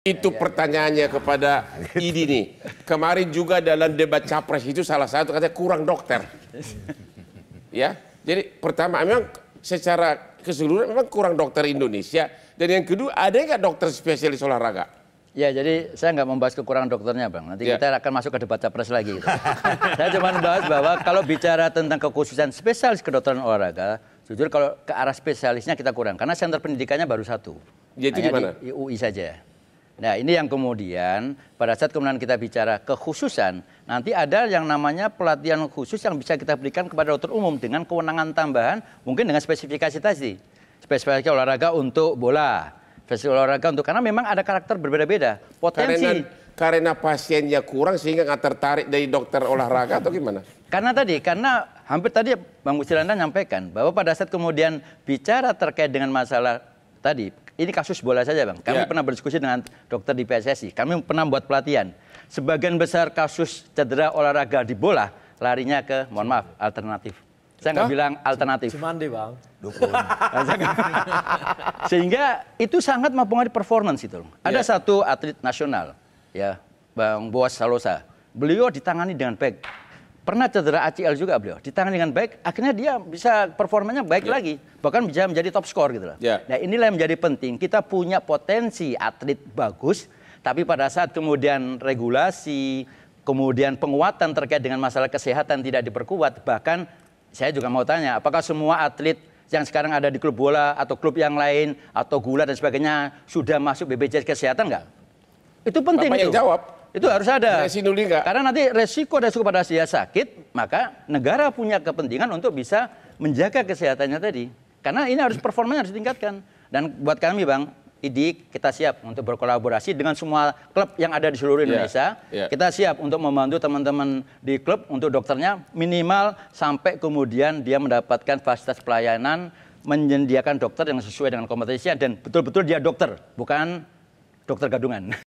Itu ya, ya. pertanyaannya kepada gitu. Idi nih. Kemarin juga dalam debat capres itu salah satu katanya kurang dokter. Ya, jadi pertama memang secara keseluruhan memang kurang dokter Indonesia. Dan yang kedua ada nggak dokter spesialis olahraga? Ya, jadi saya nggak membahas kekurangan dokternya, Bang. Nanti ya. kita akan masuk ke debat capres lagi. Gitu. saya cuma membahas bahwa kalau bicara tentang kekhususan spesialis kedokteran olahraga, jujur kalau ke arah spesialisnya kita kurang. Karena center pendidikannya baru satu. Jadi di mana? UI saja. Nah ini yang kemudian pada saat kemudian kita bicara kekhususan, nanti ada yang namanya pelatihan khusus yang bisa kita berikan kepada dokter umum dengan kewenangan tambahan, mungkin dengan spesifikasi tadi. Spesifikasi olahraga untuk bola, spesifikasi olahraga untuk, karena memang ada karakter berbeda-beda, potensi. Karena karena pasiennya kurang sehingga nggak tertarik dari dokter olahraga atau gimana? Karena tadi, karena hampir tadi Bang Gusilanda nyampaikan bahwa pada saat kemudian bicara terkait dengan masalah tadi ini kasus bola saja bang. Kami yeah. pernah berdiskusi dengan dokter di PSSI. Kami pernah buat pelatihan. Sebagian besar kasus cedera olahraga di bola larinya ke, mohon maaf, alternatif. Saya nggak bilang alternatif. Cuman deh bang. Dukung. Sehingga itu sangat mempengaruhi performance itu. Ada yeah. satu atlet nasional, ya Bang Boas Salosa. Beliau ditangani dengan baik Pernah cedera ACL juga beliau, ditangani dengan baik, akhirnya dia bisa performanya baik yeah. lagi, bahkan bisa menjadi top skor gitu loh. Yeah. Nah, inilah yang menjadi penting. Kita punya potensi atlet bagus, tapi pada saat kemudian regulasi, kemudian penguatan terkait dengan masalah kesehatan tidak diperkuat, bahkan saya juga mau tanya, apakah semua atlet yang sekarang ada di klub bola atau klub yang lain atau gula dan sebagainya sudah masuk BPJS kesehatan nggak? Itu penting Bapak itu. yang jawab. Itu harus ada. Resinulika. Karena nanti resiko suku pada dia sakit, maka negara punya kepentingan untuk bisa menjaga kesehatannya tadi. Karena ini harus performanya harus ditingkatkan. Dan buat kami Bang, IDIK kita siap untuk berkolaborasi dengan semua klub yang ada di seluruh iya, Indonesia. Yeah, yeah. Kita siap untuk membantu teman-teman di klub untuk dokternya minimal sampai kemudian dia mendapatkan fasilitas pelayanan menyediakan dokter yang sesuai dengan kompetensinya dan betul-betul dia dokter, bukan dokter gadungan.